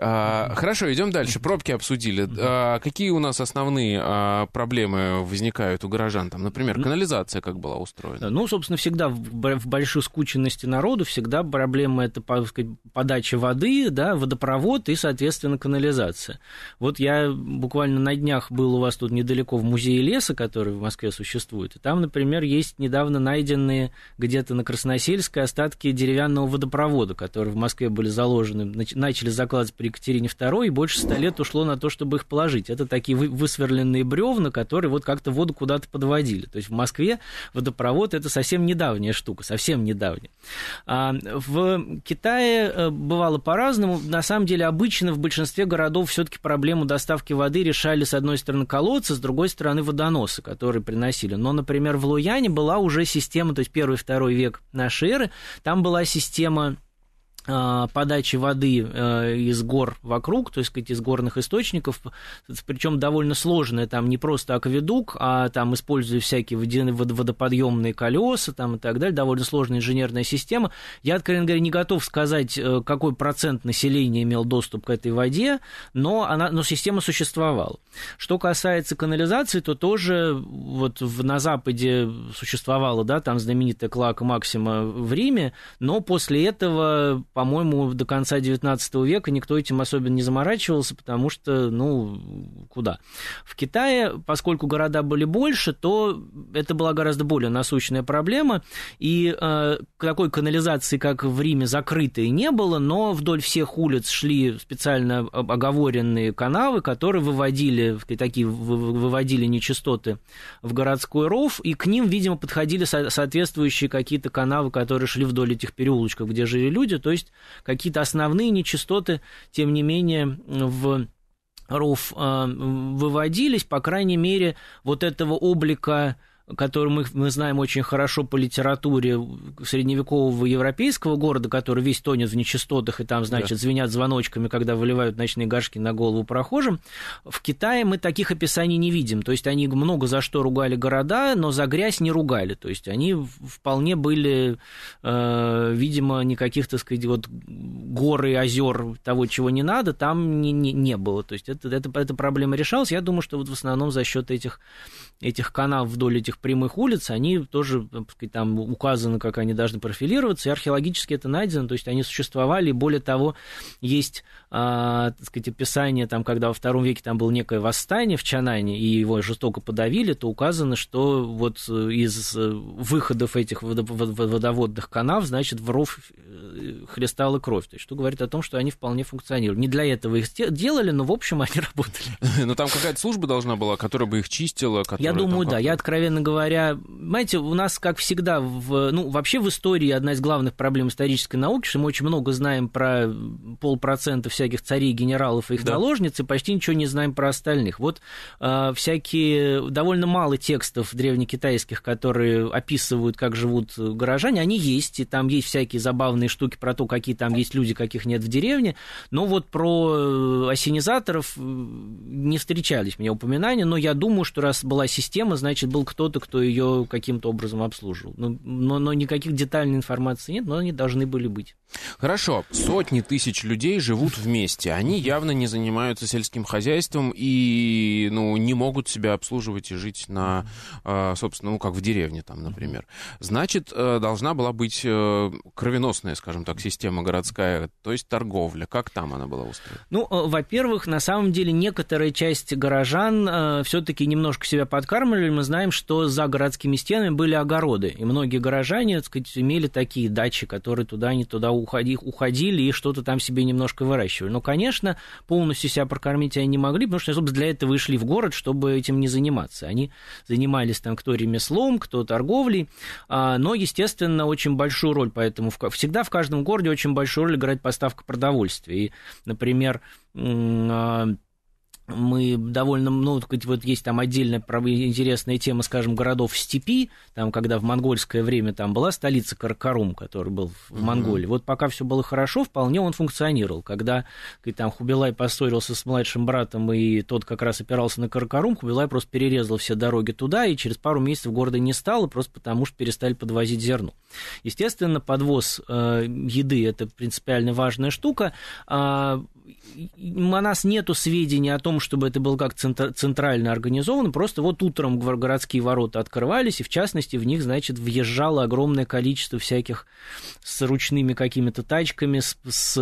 B: А, хорошо, идем дальше. Пробки обсудили. А, какие у нас основные а, проблемы возникают у горожан? Там, например, канализация как была устроена?
A: Ну, собственно, всегда в большой скученности народу всегда проблема это, так сказать, подача воды, да, водопровод и, соответственно, канализация. Вот я буквально на днях был у вас тут недалеко в музее леса, который в Москве существует, и там, например, есть недавно найденные где-то на Красносельской остатки деревянного водопровода, которые в Москве были заложены, начали закладывать при Екатерине II, и больше ста лет ушло на то, чтобы их положить. Это такие высверленные бревна, которые вот как-то воду куда-то подводили. То есть в Москве водопровод – это совсем недавняя штука, совсем недавняя. А, в Китае э, бывало по-разному. На самом деле обычно в большинстве городов все таки проблему доставки воды решали, с одной стороны, колодцы, с другой стороны, водоносы, которые приносили. Но, например, в Луяне была уже система, то есть первый-второй век нашей эры, там была система а, подачи воды э, из гор вокруг, то есть из горных источников, причем довольно сложная, там не просто акведук, а там используя всякие водоподъемные колеса там, и так далее, довольно сложная инженерная система. Я, откровенно говоря, не готов сказать, э, какой процент населения имел доступ к этой воде, но, она, но система существовала. Что касается канализации, то тоже вот в, на Западе существовала, да, там знаменитая клака Максима в Риме, но после этого по-моему, до конца 19 века никто этим особенно не заморачивался, потому что, ну, куда? В Китае, поскольку города были больше, то это была гораздо более насущная проблема, и э, такой канализации, как в Риме, закрытой не было, но вдоль всех улиц шли специально оговоренные канавы, которые выводили, такие выводили нечистоты в городской ров, и к ним, видимо, подходили соответствующие какие-то канавы, которые шли вдоль этих переулочков, где жили люди, то есть есть какие-то основные нечистоты, тем не менее, в РУФ э, выводились, по крайней мере, вот этого облика который мы, мы знаем очень хорошо по литературе средневекового европейского города, который весь тонет в нечистотах, и там, значит, да. звенят звоночками, когда выливают ночные горшки на голову прохожим, в Китае мы таких описаний не видим. То есть они много за что ругали города, но за грязь не ругали. То есть они вполне были, э, видимо, никаких, так сказать, вот горы, и озер того, чего не надо, там не, не, не было. То есть это, это, эта проблема решалась. Я думаю, что вот в основном за счет этих, этих каналов вдоль этих самых прямых улиц, они тоже, э, так сказать, там указаны, как они должны профилироваться, и археологически это найдено, то есть они существовали, и более того, есть а, так сказать, описание, там, когда во втором веке там было некое восстание в Чанане, и его жестоко подавили, то указано, что вот э, из э, выходов этих водоводных канав, значит, в ров э, хлестала кровь. То есть, что говорит о том, что они вполне функционируют. Не для этого их делали, но, в общем, они
B: работали. Но ну, там какая-то служба должна была, которая бы их чистила? Я думаю, да.
A: Я, откровенно говоря, знаете, у нас, как всегда, в, ну, вообще в истории одна из главных проблем исторической науки, что мы очень много знаем про полпроцента всяких царей, генералов и их да. наложниц, и почти ничего не знаем про остальных. Вот э, всякие, довольно мало текстов древнекитайских, которые описывают, как живут горожане, они есть, и там есть всякие забавные штуки про то, какие там есть люди, каких нет в деревне, но вот про э, осенизаторов э, не встречались меня упоминания, но я думаю, что раз была система, значит, был кто-то, кто ее каким-то образом обслуживал. Но, ну, но, но никаких детальной информации нет, но они должны были быть.
B: Хорошо, сотни тысяч людей живут вместе. Они явно не занимаются сельским хозяйством и ну, не могут себя обслуживать и жить на, а, собственно, ну, как в деревне, там, например. Значит, э, должна была быть э, кровеносная, скажем так, система городская, то есть торговля. Как там она была устроена?
A: Ну, э, во-первых, на самом деле некоторая часть горожан все-таки немножко себя подкармливали. Мы знаем, что за городскими стенами были огороды. И многие горожане, так сказать, имели такие дачи, которые туда не туда уходи, уходили и что-то там себе немножко выращивали. Но, конечно, полностью себя прокормить они не могли, потому что, собственно, для этого вышли в город, чтобы этим не заниматься. Они занимались там кто ремеслом, кто торговлей, а, но, естественно, очень большую роль, поэтому всегда в каждом городе очень большую роль играет поставка продовольствия. И, например, а, мы довольно, ну, вот есть там отдельная интересная тема, скажем, городов степи, там, когда в монгольское время там была столица Каракарум, который был в mm-hmm. Монголии. Вот пока все было хорошо, вполне он функционировал. Когда там Хубилай поссорился с младшим братом, и тот как раз опирался на Каракарум, Хубилай просто перерезал все дороги туда, и через пару месяцев города не стало, просто потому что перестали подвозить зерно. Естественно, подвоз э, еды – это принципиально важная штука. Э, у нас нету сведений о том, чтобы это было как центрально организовано, просто вот утром городские ворота открывались, и в частности в них, значит, въезжало огромное количество всяких с ручными какими-то тачками, с, с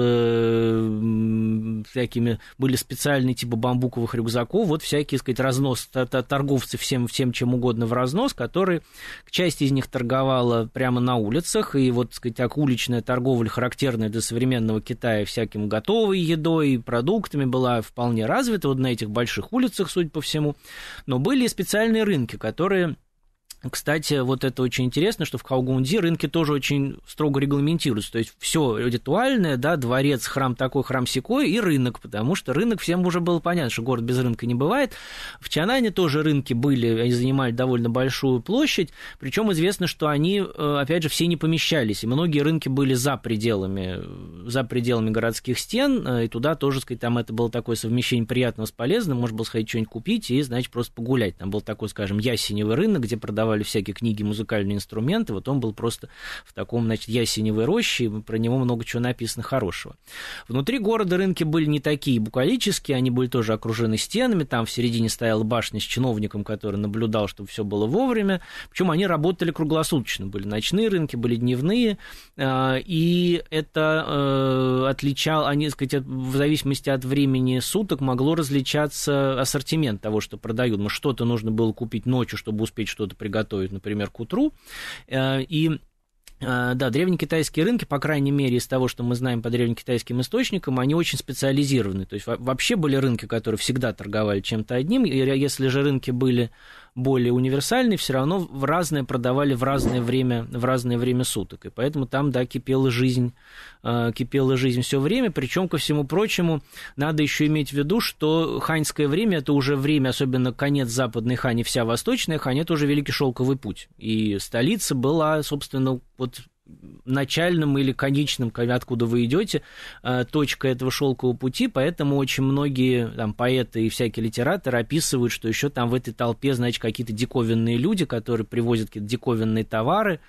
A: всякими, были специальные типа бамбуковых рюкзаков, вот всякие, сказать, разнос, торговцы всем, всем чем угодно в разнос, которые, часть из них торговала прямо на улицах, и вот, так сказать, так уличная торговля, характерная для современного Китая всяким готовой едой, продуктами была вполне развита, вот на этих больших улицах, судя по всему. Но были и специальные рынки, которые кстати, вот это очень интересно, что в Калгунди рынки тоже очень строго регламентируются. То есть все ритуальное, да, дворец, храм такой, храм секой и рынок, потому что рынок всем уже было понятно, что город без рынка не бывает. В Чанане тоже рынки были, они занимали довольно большую площадь, причем известно, что они, э, опять же, все не помещались, и многие рынки были за пределами, за пределами городских стен, э, и туда тоже, сказать, там это было такое совмещение приятного с полезным, можно было сходить что-нибудь купить и, значит, просто погулять. Там был такой, скажем, ясеневый рынок, где продавали продавали всякие книги, музыкальные инструменты. Вот он был просто в таком, значит, ясеневой роще, и про него много чего написано хорошего. Внутри города рынки были не такие букалические, они были тоже окружены стенами, там в середине стояла башня с чиновником, который наблюдал, чтобы все было вовремя. Причем они работали круглосуточно, были ночные рынки, были дневные, а, и это э, отличал, они, так сказать, в зависимости от времени суток могло различаться ассортимент того, что продают. Но что-то нужно было купить ночью, чтобы успеть что-то приготовить, готовят, например, к утру. Э, и э, да, древнекитайские рынки, по крайней мере, из того, что мы знаем по древнекитайским источникам, они очень специализированы. То есть вообще были рынки, которые всегда торговали чем-то одним. И если же рынки были более универсальный, все равно в разное продавали в разное время, в разное время суток. И поэтому там, да, кипела жизнь, э, кипела жизнь все время. Причем, ко всему прочему, надо еще иметь в виду, что ханьское время – это уже время, особенно конец Западной Хани, вся Восточная Хань – это уже Великий Шелковый Путь. И столица была, собственно, вот начальным или конечным, откуда вы идете, э, точка этого шелкового пути, поэтому очень многие там, поэты и всякие литераторы описывают, что еще там в этой толпе, значит, какие-то диковинные люди, которые привозят какие-то диковинные товары,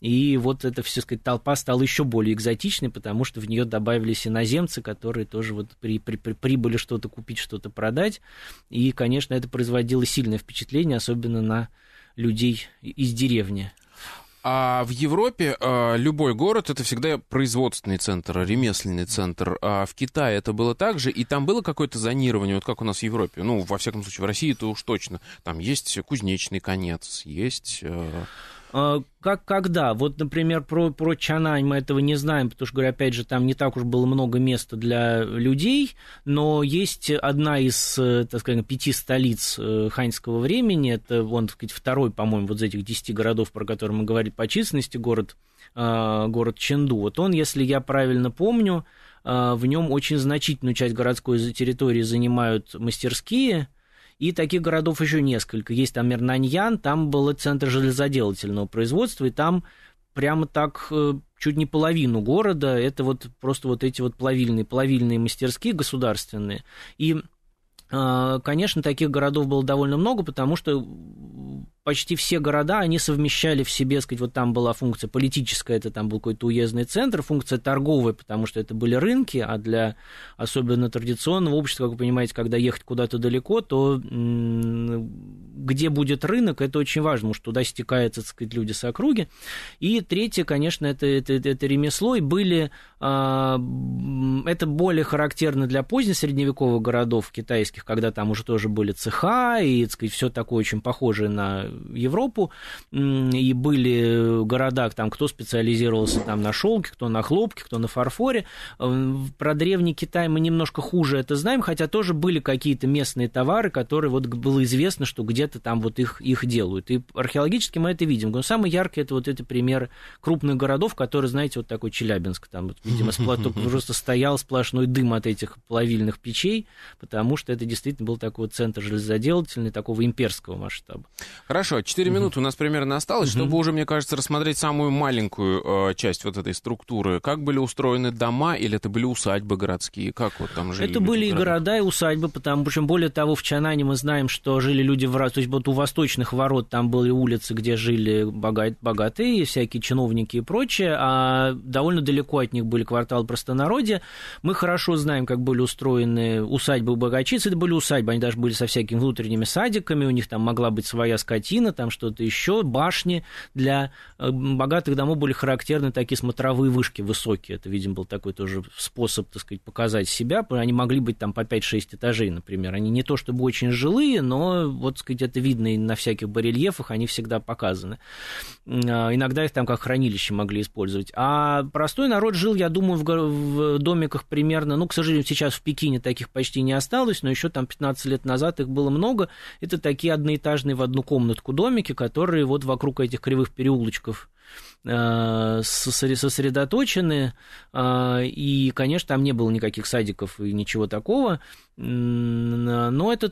A: и вот эта, все сказать, толпа стала еще более экзотичной, потому что в нее добавились иноземцы, которые тоже вот при, при, при, прибыли что-то купить, что-то продать, и, конечно, это производило сильное впечатление, особенно на людей из
B: деревни. А в Европе а, любой город это всегда производственный центр, ремесленный центр. А в Китае это было так же, и там было какое-то зонирование, вот как у нас в Европе. Ну, во всяком случае, в России это уж точно. Там есть кузнечный конец, есть... А... А, как когда? Вот, например, про, про
A: Чанань мы этого не знаем, потому что, говорю, опять же, там не так уж было много места для людей, но есть одна из, э, так сказать, пяти столиц э, ханьского времени, это, он, так сказать, второй, по-моему, вот из этих десяти городов, про которые мы говорили по численности, город, а, город Ченду. Вот он, если я правильно помню, а, в нем очень значительную часть городской территории занимают мастерские – и таких городов еще несколько. Есть там Мернаньян, там был центр железоделательного производства, и там прямо так э, чуть не половину города. Это вот просто вот эти вот плавильные, плавильные мастерские государственные. И а, Конечно, таких городов было довольно много, потому что почти все города, они совмещали в себе, сказать, вот там была функция политическая, это там был какой-то уездный центр, функция торговая, потому что это были рынки, а для особенно традиционного общества, как вы понимаете, когда ехать куда-то далеко, то где будет рынок, это очень важно, потому что туда стекаются, так сказать, люди с округи. И третье, конечно, это, это, это ремесло, и были, а, это более характерно для позднесредневековых городов китайских, когда там уже тоже были цеха, и, так сказать, все такое очень похожее на Европу, и были города, там, кто специализировался там, на шелке, кто на хлопке, кто на фарфоре. Э, про древний Китай мы немножко хуже это знаем, хотя тоже были какие-то местные товары, которые вот было известно, что где-то там вот их, их делают. И археологически мы это видим. Но самый яркий это вот эти пример крупных городов, которые, знаете, вот такой Челябинск, там, вот, видимо, спло... просто стоял сплошной дым от этих плавильных печей, потому что это действительно был такой вот центр железоделательный, такого имперского масштаба.
B: Хорошо. Хорошо, 4 угу. минуты у нас примерно осталось, угу. чтобы уже, мне кажется, рассмотреть самую маленькую э, часть вот этой структуры. Как были устроены дома, или это были усадьбы городские? Как вот там жили? Это были и
A: города, и усадьбы, потому причем более того, в Чанане мы знаем, что жили люди в раз, то есть вот у восточных ворот там были улицы, где жили богат, богатые, всякие чиновники и прочее, а довольно далеко от них были кварталы простонародья. Мы хорошо знаем, как были устроены усадьбы у богачиц, это были усадьбы, они даже были со всякими внутренними садиками, у них там могла быть своя скотина, Палатина, там что-то еще, башни. Для э, богатых домов были характерны такие смотровые вышки высокие. Это, видимо, был такой тоже способ, так сказать, показать себя. Они могли быть там по 5-6 этажей, например. Они не то чтобы очень жилые, но, вот, так сказать, это видно и на всяких барельефах, они всегда показаны. А, иногда их там как хранилище могли использовать. А простой народ жил, я думаю, в, в домиках примерно, ну, к сожалению, сейчас в Пекине таких почти не осталось, но еще там 15 лет назад их было много. Это такие одноэтажные в одну комнату высотку домики, которые вот вокруг этих кривых переулочков Э, сосредоточены, э, и, конечно, там не было никаких садиков и ничего такого, но это,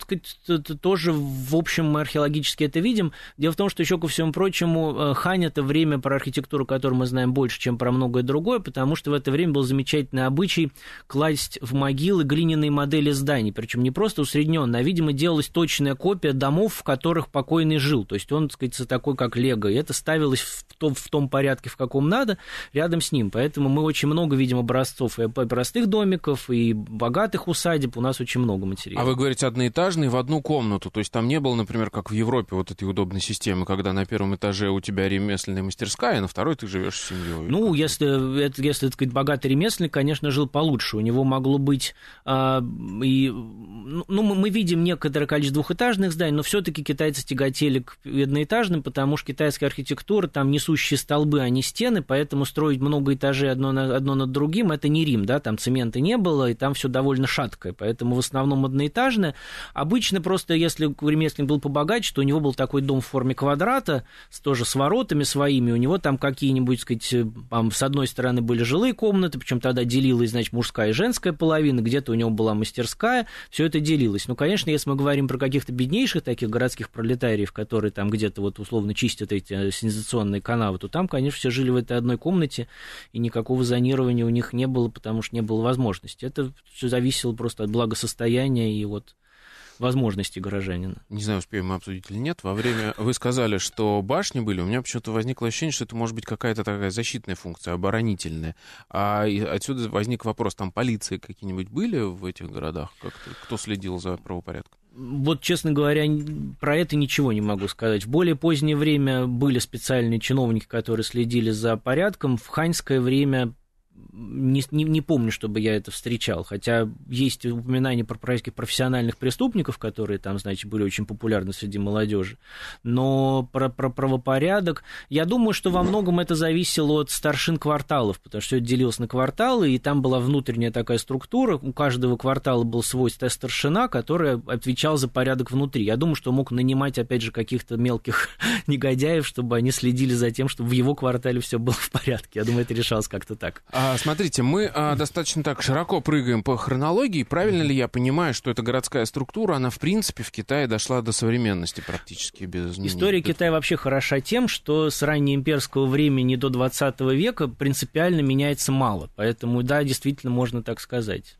A: это тоже, в общем, мы археологически это видим. Дело в том, что еще ко всему прочему, э, Хань – это время про архитектуру, которую мы знаем больше, чем про многое другое, потому что в это время был замечательный обычай класть в могилы глиняные модели зданий, причем не просто усредненно, а, видимо, делалась точная копия домов, в которых покойный жил, то есть он, так сказать, такой, как Лего, и это ставилось в том, в том порядке, порядке, в каком надо, рядом с ним. Поэтому мы очень много видим образцов и простых домиков, и богатых усадеб. У нас очень много материала. А
B: вы говорите, одноэтажные в одну комнату. То есть там не было, например, как в Европе вот этой удобной системы, когда на первом этаже у тебя ремесленная мастерская, а на второй ты живешь с семьей. Ну, если, это, если так сказать, богатый ремесленник,
A: конечно, жил получше. У него могло быть... А, и, ну, мы, мы видим некоторое количество двухэтажных зданий, но все-таки китайцы тяготели к одноэтажным, потому что китайская архитектура, там несущие столы столбы, а не стены, поэтому строить много этажей одно, на, одно над другим – это не Рим, да, там цемента не было, и там все довольно шаткое, поэтому в основном одноэтажное. Обычно просто, если ремесленник был побогаче, то у него был такой дом в форме квадрата, с тоже с воротами своими, у него там какие-нибудь, сказать, там, с одной стороны были жилые комнаты, причем тогда делилась, значит, мужская и женская половина, где-то у него была мастерская, все это делилось. Ну, конечно, если мы говорим про каких-то беднейших таких городских пролетариев, которые там где-то вот условно чистят эти э, сенсационные канавы, то там, конечно, все жили в этой одной комнате, и никакого зонирования у них не было, потому что не было возможности. Это все зависело просто от благосостояния и вот возможности горожанина.
B: Не знаю, успеем мы обсудить или нет. Во время вы сказали, что башни были. У меня почему-то возникло ощущение, что это может быть какая-то такая защитная функция, оборонительная. А отсюда возник вопрос, там полиции какие-нибудь были в этих городах? Как-то? Кто следил за правопорядком?
A: вот, честно говоря, про это ничего не могу сказать. В более позднее время были специальные чиновники, которые следили за порядком. В ханьское время не, не, не помню, чтобы я это встречал. Хотя есть упоминания про происких профессиональных преступников, которые там, значит, были очень популярны среди молодежи. Но про, про правопорядок, я думаю, что во многом это зависело от старшин кварталов, потому что это делилось на кварталы, и там была внутренняя такая структура. У каждого квартала был свой старшина, который отвечал за порядок внутри. Я думаю, что мог нанимать, опять же, каких-то мелких негодяев, чтобы они следили за тем, чтобы в его квартале все было в порядке. Я думаю, это решалось как-то так.
B: А, а, смотрите, мы а, достаточно так широко прыгаем по хронологии. Правильно ли я понимаю, что эта городская структура, она в принципе в Китае дошла до современности практически без изменений? История
A: Китая вообще хороша тем, что с раннеимперского времени до 20 века принципиально меняется мало. Поэтому, да, действительно, можно так сказать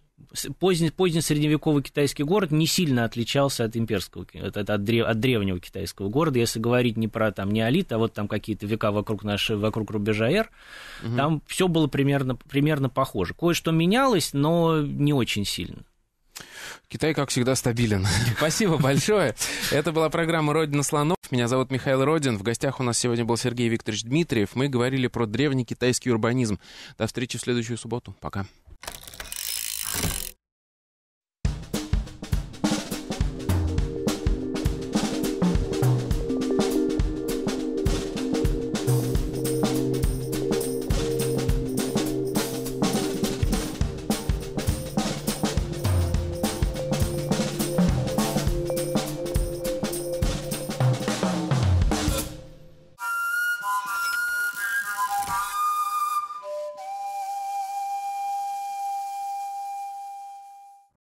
A: поздний, поздний средневековый китайский город не сильно отличался от имперского, от, от, от, древнего китайского города, если говорить не про там неолит, а вот там какие-то века вокруг нашей, вокруг рубежа Р, угу. там все было примерно, примерно похоже.
B: Кое-что менялось, но не очень сильно. Китай, как всегда, стабилен. Спасибо большое. Это была программа «Родина слонов». Меня зовут Михаил Родин. В гостях у нас сегодня был Сергей Викторович Дмитриев. Мы говорили про древний китайский урбанизм. До встречи в следующую субботу. Пока.